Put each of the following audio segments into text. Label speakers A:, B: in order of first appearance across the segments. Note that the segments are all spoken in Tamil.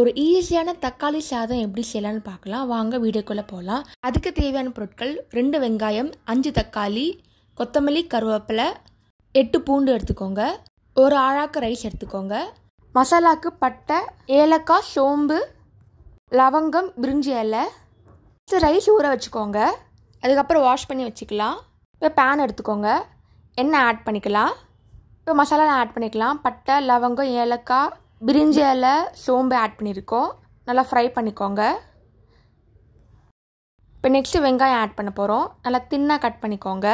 A: ஒரு ஈஸியான தக்காளி சாதம் எப்படி செய்யலாம்னு பார்க்கலாம் வாங்க வீடியோக்குள்ளே போகலாம் அதுக்கு தேவையான பொருட்கள் ரெண்டு வெங்காயம் அஞ்சு தக்காளி கொத்தமல்லி கருவேப்பிலை எட்டு பூண்டு எடுத்துக்கோங்க ஒரு ஆழாக்கு ரைஸ் எடுத்துக்கோங்க மசாலாக்கு பட்டை ஏலக்காய் சோம்பு லவங்கம் பிரிஞ்சி இலை ஃபஸ்ட்டு ரைஸ் ஊற வச்சுக்கோங்க அதுக்கப்புறம் வாஷ் பண்ணி வச்சுக்கலாம் இப்போ பேன் எடுத்துக்கோங்க எண்ணெய் ஆட் பண்ணிக்கலாம் இப்போ மசாலாலாம் ஆட் பண்ணிக்கலாம் பட்டை லவங்கம் ஏலக்காய் பிரிஞ்சியில் சோம்பு ஆட் பண்ணியிருக்கோம் நல்லா ஃப்ரை பண்ணிக்கோங்க இப்போ நெக்ஸ்ட்டு வெங்காயம் ஆட் பண்ண போகிறோம் நல்லா தின்னாக கட் பண்ணிக்கோங்க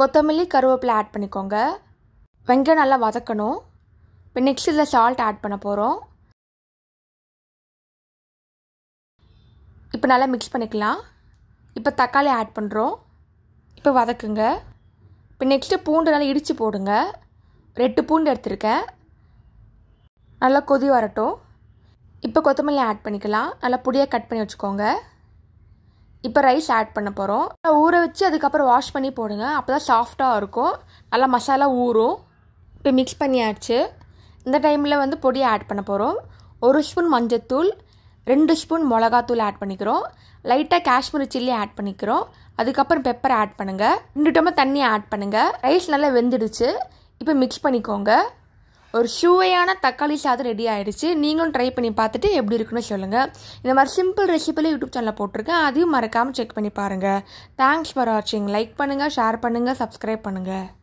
A: கொத்தமல்லி கருவேப்பிலை ஆட் பண்ணிக்கோங்க
B: வெங்காயம் நல்லா வதக்கணும் இப்போ நெக்ஸ்ட் இதில் சால்ட் ஆட் பண்ண போகிறோம் இப்போ நல்லா மிக்ஸ் பண்ணிக்கலாம் இப்போ தக்காளி ஆட் பண்ணுறோம் இப்போ வதக்குங்க இப்போ நெக்ஸ்ட்டு பூண்டு நல்லா இடித்து போடுங்க
A: ரெட்டு பூண்டு எடுத்திருக்கேன் நல்லா கொதி வரட்டும் இப்போ கொத்தமல்லி ஆட் பண்ணிக்கலாம் நல்லா பொடியாக கட் பண்ணி வச்சுக்கோங்க இப்போ ரைஸ் ஆட் பண்ண போகிறோம் ஊற வச்சு அதுக்கப்புறம் வாஷ் பண்ணி போடுங்க அப்போ தான் சாஃப்டாக இருக்கும் நல்லா மசாலா ஊறும் இப்போ மிக்ஸ் பண்ணியாச்சு இந்த டைமில் வந்து பொடியை ஆட் பண்ண போகிறோம் ஒரு ஸ்பூன் மஞ்சத்தூள் ரெண்டு ஸ்பூன் மிளகாத்தூள் ஆட் பண்ணிக்கிறோம் லைட்டாக காஷ்மீர் சில்லி ஆட் பண்ணிக்கிறோம் அதுக்கப்புறம் பெப்பர் ஆட் பண்ணுங்கள் ரெண்டு டம்ளர் தண்ணி ஆட் பண்ணுங்கள் ரைஸ் நல்லா வெந்துடுச்சு இப்போ மிக்ஸ் பண்ணிக்கோங்க ஒரு ஷூவையான தக்காளி சாதம் ரெடி ஆகிடுச்சு நீங்களும் ட்ரை பண்ணி பார்த்துட்டு எப்படி இருக்குன்னு சொல்லுங்கள் இந்த மாதிரி சிம்பிள் ரெசிபியில் யூடியூப் சேனலில் போட்டிருக்கேன் அதையும் மறக்காமல் செக் பண்ணி
B: பாருங்கள் தேங்க்ஸ் ஃபார் வாட்சிங் லைக் பண்ணுங்கள் ஷேர் பண்ணுங்கள் சப்ஸ்கிரைப் பண்ணுங்கள்